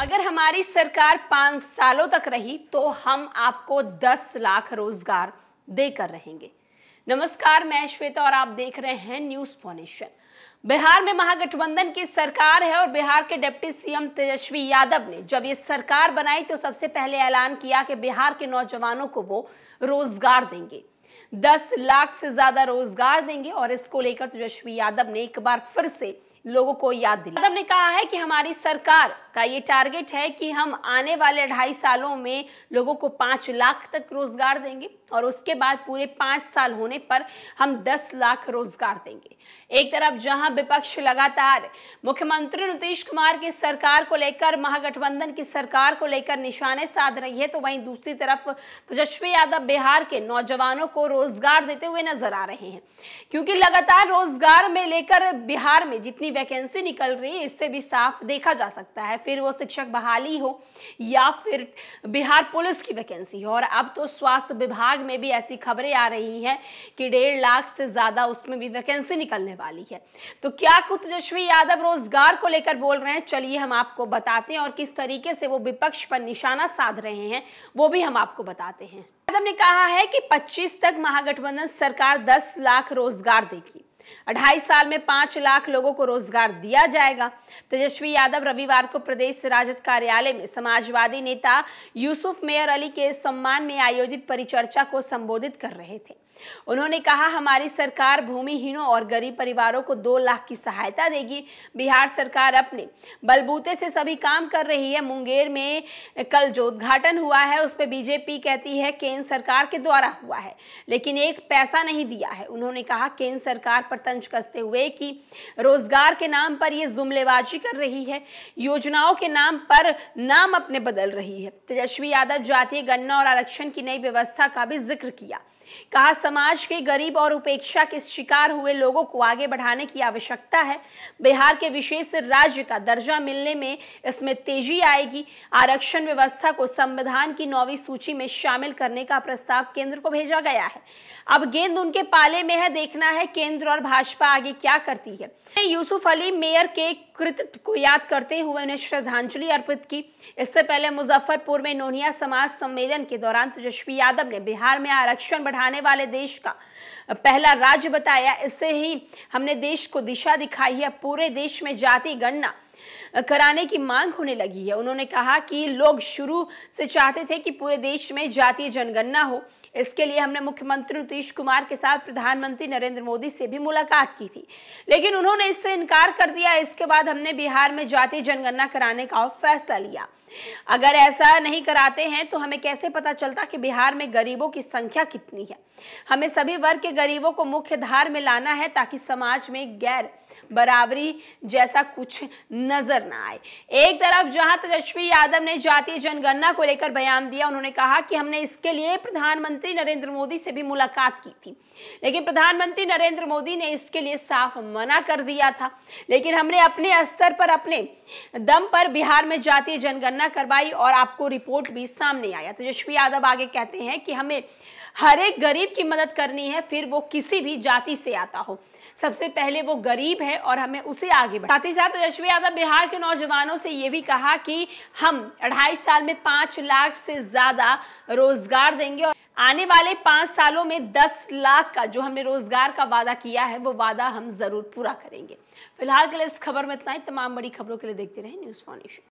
अगर हमारी सरकार पांच सालों तक रही तो हम आपको दस लाख रोजगार देकर रहेंगे नमस्कार मैं श्वेता और आप देख रहे हैं न्यूज फोनेशन बिहार में महागठबंधन की सरकार है और बिहार के डिप्टी सीएम तेजस्वी यादव ने जब ये सरकार बनाई तो सबसे पहले ऐलान किया कि बिहार के नौजवानों को वो रोजगार देंगे दस लाख से ज्यादा रोजगार देंगे और इसको लेकर तेजस्वी यादव ने एक बार फिर से लोगों को याद दिलाया यादव ने कहा है कि हमारी सरकार का ये टारगेट है कि हम आने वाले ढाई सालों में लोगों को पाँच लाख तक रोजगार देंगे और उसके बाद पूरे पाँच साल होने पर हम दस लाख रोजगार देंगे एक तरफ जहां विपक्ष लगातार मुख्यमंत्री नीतीश कुमार की सरकार को लेकर महागठबंधन की सरकार को लेकर निशाने साध रही है तो वहीं दूसरी तरफ तेजस्वी यादव बिहार के नौजवानों को रोजगार देते हुए नजर आ रहे हैं क्योंकि लगातार रोजगार में लेकर बिहार में जितनी वैकेंसी निकल रही है इससे भी साफ देखा जा सकता है फिर वो शिक्षक बहाली हो या फिर बिहार पुलिस की वैकेंसी हो और अब तो स्वास्थ्य विभाग में भी ऐसी खबरें आ रही हैं कि डेढ़ लाख से ज़्यादा उसमें भी वैकेंसी निकलने वाली है तो क्या कुछ जश्वी यादव रोजगार को लेकर बोल रहे हैं चलिए हम आपको बताते हैं और किस तरीके से वो विपक्ष पर निशाना साध रहे हैं वो भी हम आपको बताते हैं यादव ने कहा है कि 25 तक महागठबंधन सरकार 10 लाख रोजगार देगी अढ़ाई साल में पांच लाख लोगों को रोजगार दिया जाएगा तेजस्वी यादव रविवार को प्रदेश राजद कार्यालय में समाजवादी नेता यूसुफ मेयर अली के सम्मान में आयोजित परिचर्चा को संबोधित कर रहे थे उन्होंने कहा हमारी सरकार भूमिहीनों और गरीब परिवारों को दो लाख की सहायता देगी बिहार सरकार अपने बलबूते से सभी काम कर रही है मुंगेर में कल जो उद्घाटन हुआ है उस पर बीजेपी कहती है केंद्र सरकार के द्वारा हुआ है लेकिन एक पैसा नहीं दिया है उन्होंने कहा केंद्र सरकार पर तंज कसते हुए कि रोजगार के नाम पर ये जुमलेबाजी कर रही है योजनाओं के नाम पर नाम अपने बदल रही है तेजस्वी यादव जातीय गणना और आरक्षण की नई व्यवस्था का भी जिक्र किया कहा समाज के गरीब और उपेक्षा के शिकार हुए लोगों को आगे बढ़ाने की आवश्यकता है बिहार के विशेष राज्य का दर्जा मिलने में इसमें तेजी आएगी आरक्षण व्यवस्था को संविधान की नौवीं सूची में शामिल करने का प्रस्ताव केंद्र को भेजा गया है अब गेंद उनके पाले में है देखना है केंद्र और भाजपा आगे क्या करती है यूसुफ अली मेयर के कृतित्व को याद करते हुए उन्हें श्रद्धांजलि अर्पित की इससे पहले मुजफ्फरपुर में नोनिया समाज सम्मेलन के दौरान तेजस्वी यादव ने बिहार में आरक्षण बढ़ाने वाले देश का पहला राज्य बताया इससे ही हमने देश को दिशा दिखाई है पूरे देश में जाति गणना कराने की मांग होने लगी है उन्होंने कहा कि लोग शुरू से चाहते थे कि पूरे देश में जातीय जनगणना हो इसके लिए हमने मुख्यमंत्री नीतीश कुमार के साथ प्रधानमंत्री नरेंद्र मोदी से भी मुलाकात की थी लेकिन उन्होंने इससे इनकार कर दिया इसके बाद हमने बिहार में जातीय जनगणना कराने का फैसला लिया अगर ऐसा नहीं कराते हैं तो हमें कैसे पता चलता कि बिहार में गरीबों की संख्या कितनी है हमें सभी वर्ग के गरीबों को मुख्य धार में लाना है ताकि समाज में गैर बराबरी जैसा कुछ न नजर ना आए एक तरफ जहां तेजस्वी यादव ने जातीय जनगणना को लेकर बयान दिया उन्होंने कहा कि हमने इसके लिए प्रधानमंत्री नरेंद्र मोदी से भी मुलाकात की थी लेकिन प्रधानमंत्री नरेंद्र मोदी ने इसके लिए साफ मना कर दिया था लेकिन हमने अपने स्तर पर अपने दम पर बिहार में जातीय जनगणना करवाई और आपको रिपोर्ट भी सामने आया तेजस्वी यादव आगे कहते हैं कि हमें हर एक गरीब की मदद करनी है फिर वो किसी भी जाति से आता हो सबसे पहले वो गरीब है और हमें उसे आगे बढ़ साथ ही साथ यशवी यादव बिहार के नौजवानों से ये भी कहा कि हम अढ़ाई साल में पांच लाख से ज़्यादा रोजगार देंगे और आने वाले पांच सालों में दस लाख का जो हमने रोजगार का वादा किया है वो वादा हम जरूर पूरा करेंगे फिलहाल के लिए इस खबर में इतना ही तमाम बड़ी खबरों के लिए देखते रहे न्यूज़ फाउंडेशन